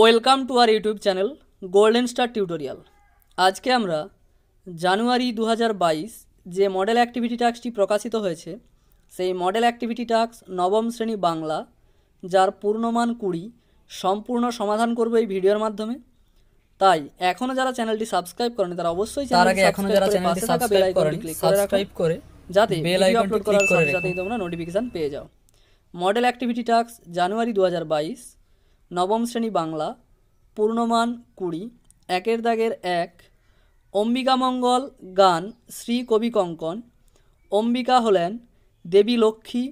welcome to our YouTube channel golden star tutorial আজকে আমরা জানুয়ারি দু বাইশ যে মডেল অ্যাক্টিভিটি টাস্কটি প্রকাশিত হয়েছে সেই মডেল অ্যাক্টিভিটি টাস্ক নবম শ্রেণী বাংলা যার পূর্ণমান কুড়ি সম্পূর্ণ সমাধান করবো এই ভিডিওর মাধ্যমে তাই এখনও যারা চ্যানেলটি সাবস্ক্রাইব করেন তারা অবশ্যই তার যারা যাতে আপলোড করার সাথে সাথেই তোমরা নোটিফিকেশন পেয়ে যাও মডেল অ্যাক্টিভিটি টাস্ক জানুয়ারি দু নবম শ্রেণী বাংলা পূর্ণমান কুড়ি একের দাগের এক অম্বিকামঙ্গল গান শ্রী কবি কঙ্কন অম্বিকা হলেন দেবী লক্ষ্মী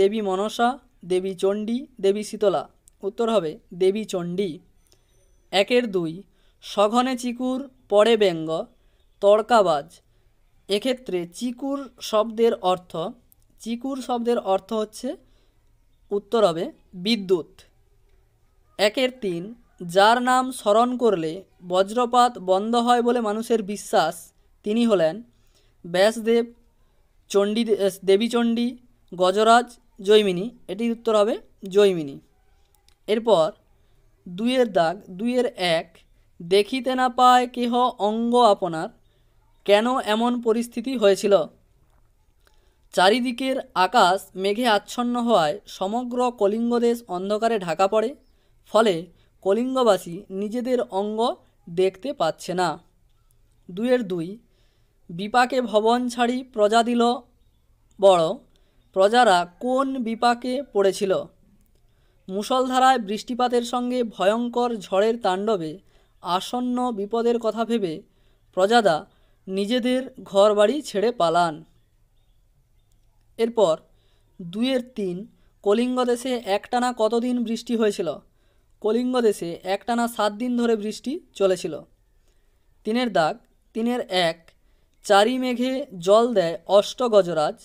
দেবী মনসা দেবী চণ্ডী দেবী শীতলা উত্তর হবে দেবী চণ্ডী একের দুই সঘনে চিকুর পরে ব্যঙ্গ তর্কাবাজ এক্ষেত্রে চিকুর শব্দের অর্থ চিকুর শব্দের অর্থ হচ্ছে উত্তর হবে বিদ্যুৎ একের তিন যার নাম স্মরণ করলে বজ্রপাত বন্ধ হয় বলে মানুষের বিশ্বাস তিনি হলেন ব্যাসদেব চণ্ডী দেবীচণ্ডী গজরাজ জৈমিনী এটি উত্তর হবে জৈমিনী এরপর দুইয়ের দাগ দুইয়ের এক দেখিতে না পায় কেহ অঙ্গ আপনার কেন এমন পরিস্থিতি হয়েছিল চারিদিকের আকাশ মেঘে আচ্ছন্ন হওয়ায় সমগ্র কলিঙ্গদেশ অন্ধকারে ঢাকা পড়ে ফলে কলিঙ্গবাসী নিজেদের অঙ্গ দেখতে পাচ্ছে না দুয়ের দুই বিপাকে ভবন ছাড়ি প্রজা দিল বড় প্রজারা কোন বিপাকে পড়েছিল মুসলধারায় বৃষ্টিপাতের সঙ্গে ভয়ঙ্কর ঝড়ের তাণ্ডবে আসন্ন বিপদের কথা ভেবে প্রজাদা নিজেদের ঘরবাড়ি ছেড়ে পালান এরপর দুয়ের তিন কলিঙ্গ দেশে একটানা কতদিন বৃষ্টি হয়েছিল কলিঙ্গ দেশে একটানা সাত দিন ধরে বৃষ্টি চলেছিল তিনের দাগ তিনের এক চারি মেঘে জল দেয় অষ্টগজরাজ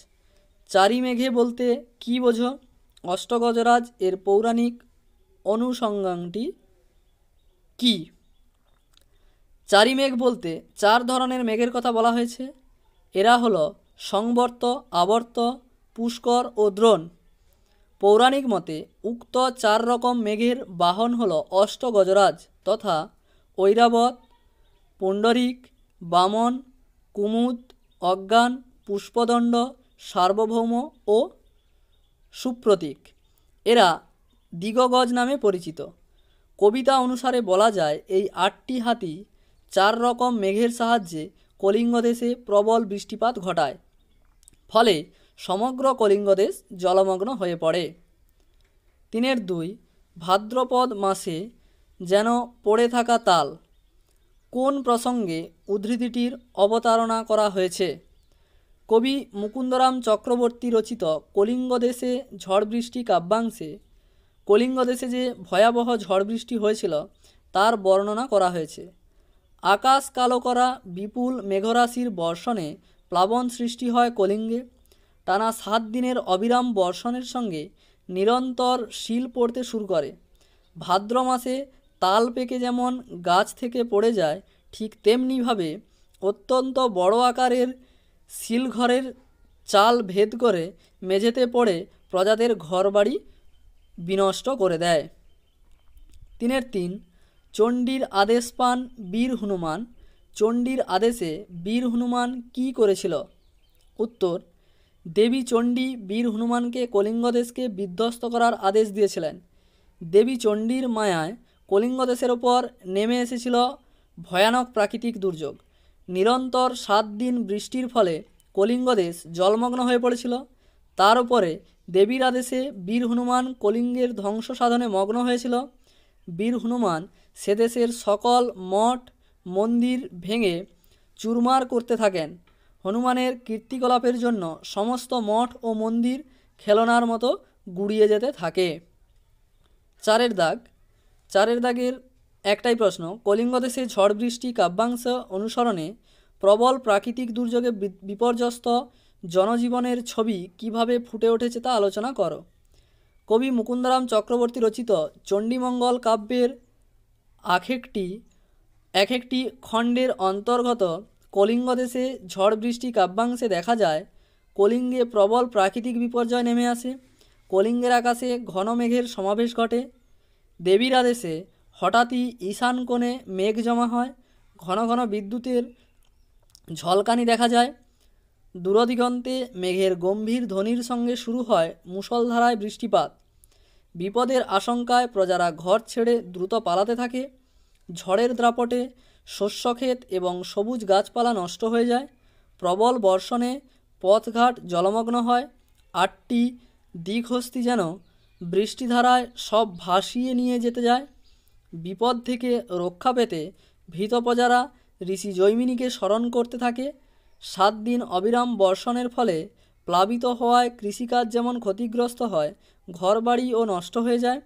চারি মেঘে বলতে কি বোঝো অষ্টগজরাজ এর পৌরাণিক অনুসংজ্ঞানটি কি চারি মেঘ বলতে চার ধরনের মেঘের কথা বলা হয়েছে এরা হলো সংবর্ত আবর্ত পুষ্কর ও দ্রোণ পৌরাণিক মতে উক্ত চার রকম মেঘের বাহন হল অষ্ট গজরাজ তথা ঐরাবত পুণ্ডরিক বামন কুমুদ অজ্ঞান পুষ্পদণ্ড সার্বভৌম ও সুপ্রতীক এরা দিগগজ নামে পরিচিত কবিতা অনুসারে বলা যায় এই আটটি হাতি চার রকম মেঘের সাহায্যে কলিঙ্গ দেশে প্রবল বৃষ্টিপাত ঘটায় ফলে সমগ্র কলিঙ্গদেশ জলমগ্ন হয়ে পড়ে তিনের দুই ভাদ্রপদ মাসে যেন পড়ে থাকা তাল কোন প্রসঙ্গে উদ্ধৃতিটির অবতারণা করা হয়েছে কবি মুকুন্দরাম চক্রবর্তী রচিত কলিঙ্গদেশে ঝড় বৃষ্টি কাব্যাংশে কলিঙ্গদেশে যে ভয়াবহ ঝড় বৃষ্টি হয়েছিল তার বর্ণনা করা হয়েছে আকাশ কালো করা বিপুল মেঘরাশির বর্ষণে প্লাবন সৃষ্টি হয় কলিঙ্গে টানা সাত দিনের অবিরাম বর্ষণের সঙ্গে নিরন্তর শিল পড়তে শুরু করে ভাদ্র মাসে তাল পেকে যেমন গাছ থেকে পড়ে যায় ঠিক তেমনিভাবে অত্যন্ত বড় আকারের শিলঘরের চাল ভেদ করে মেঝেতে পড়ে প্রজাদের ঘরবাড়ি বিনষ্ট করে দেয় তিনের তিন চণ্ডীর আদেশ পান বীর হনুমান চণ্ডীর আদেশে বীর হনুমান কি করেছিল উত্তর দেবী চণ্ডী বীর হনুমানকে কলিঙ্গদেশকে বিধ্বস্ত করার আদেশ দিয়েছিলেন দেবী চণ্ডীর মায়ায় কলিঙ্গদেশের ওপর নেমে এসেছিল ভয়ানক প্রাকৃতিক দুর্যোগ নিরন্তর সাত দিন বৃষ্টির ফলে কলিঙ্গদেশ জলমগ্ন হয়ে পড়েছিল তার উপরে দেবীর আদেশে বীর হনুমান কলিঙ্গের ধ্বংস সাধনে মগ্ন হয়েছিল বীর হনুমান সেদেশের সকল মঠ মন্দির ভেঙে চুরমার করতে থাকেন হনুমানের কীর্তিকলাপের জন্য সমস্ত মঠ ও মন্দির খেলনার মতো গুড়িয়ে যেতে থাকে চারের দাগ চারের দাগের একটাই প্রশ্ন কলিঙ্গ দেশে ঝড় বৃষ্টি কাব্যাংশ অনুসরণে প্রবল প্রাকৃতিক দুর্যোগে বিপর্যস্ত জনজীবনের ছবি কিভাবে ফুটে উঠেছে তা আলোচনা করো কবি মুকুন্দরাম চক্রবর্তী রচিত চণ্ডীমঙ্গল কাব্যের আখেকটি এক একটি খণ্ডের অন্তর্গত কলিঙ্গ দেশে ঝড় বৃষ্টি কাব্যাংশে দেখা যায় কলিঙ্গে প্রবল প্রাকৃতিক বিপর্যয় নেমে আসে কলিঙ্গের আকাশে ঘন মেঘের সমাবেশ ঘটে দেবীর আদেশে হঠাৎই ঈশান কোণে মেঘ জমা হয় ঘন ঘন বিদ্যুতের ঝলকানি দেখা যায় দূরদিগন্তে মেঘের গম্ভীর ধ্বনির সঙ্গে শুরু হয় মুসলধারায় বৃষ্টিপাত বিপদের আশঙ্কায় প্রজারা ঘর ছেড়ে দ্রুত পালাতে থাকে ঝড়ের দ্রাপটে শস্যক্ষেত এবং সবুজ গাছপালা নষ্ট হয়ে যায় প্রবল বর্ষণে পথঘাট জলমগ্ন হয় আটটি দিঘস্তি যেন বৃষ্টিধারায় সব ভাসিয়ে নিয়ে যেতে যায় বিপদ থেকে রক্ষা পেতে ভীত প্রজারা ঋষি জৈমিনীকে স্মরণ করতে থাকে সাত দিন অবিরাম বর্ষণের ফলে প্লাবিত হওয়ায় কৃষিকাজ যেমন ক্ষতিগ্রস্ত হয় ঘরবাড়িও নষ্ট হয়ে যায়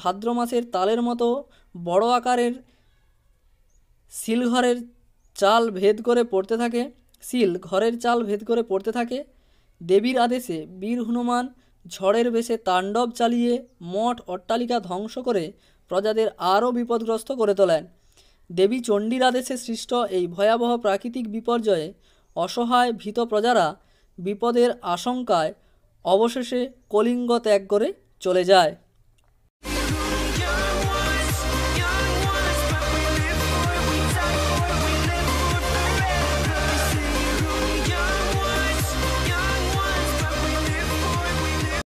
ভাদ্র মাসের তালের মতো বড় আকারের সিল ঘরের চাল ভেদ করে পড়তে থাকে সিল ঘরের চাল ভেদ করে পড়তে থাকে দেবীর আদেশে বীর হনুমান ঝড়ের বেশে তাণ্ডব চালিয়ে মঠ অট্টালিকা ধ্বংস করে প্রজাদের আরও বিপদগ্রস্ত করে তোলেন দেবী চণ্ডীর আদেশে সৃষ্ট এই ভয়াবহ প্রাকৃতিক বিপর্যয়ে অসহায় ভীত প্রজারা বিপদের আশঙ্কায় অবশেষে কলিঙ্গ ত্যাগ করে চলে যায়